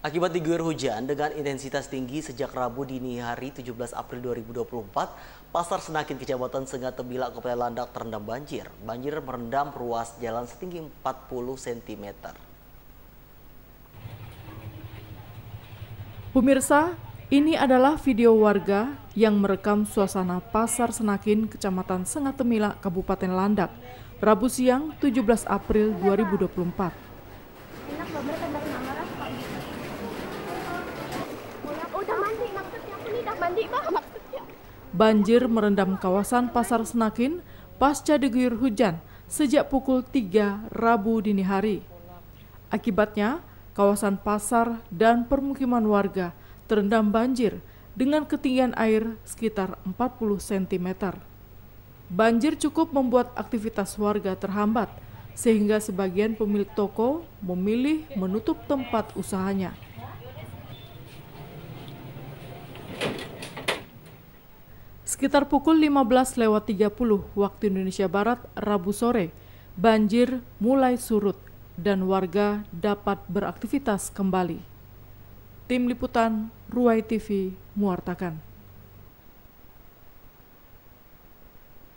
Akibat diguyur hujan dengan intensitas tinggi sejak Rabu dini hari 17 April 2024, Pasar Senakin Kecamatan Sengat Tebilak Landak terendam banjir. Banjir merendam ruas jalan setinggi 40 cm. Pemirsa, ini adalah video warga yang merekam suasana Pasar Senakin Kecamatan Sengat Kabupaten Landak, Rabu siang 17 April 2024. Enak, mandi Banjir merendam kawasan Pasar Senakin pasca diguyur hujan sejak pukul 3 Rabu dini hari. Akibatnya, kawasan pasar dan permukiman warga terendam banjir dengan ketinggian air sekitar 40 cm. Banjir cukup membuat aktivitas warga terhambat, sehingga sebagian pemilik toko memilih menutup tempat usahanya. Sekitar pukul 15 lewat 30 waktu Indonesia Barat Rabu sore, banjir mulai surut dan warga dapat beraktivitas kembali. Tim Liputan Ruai TV mewartakan.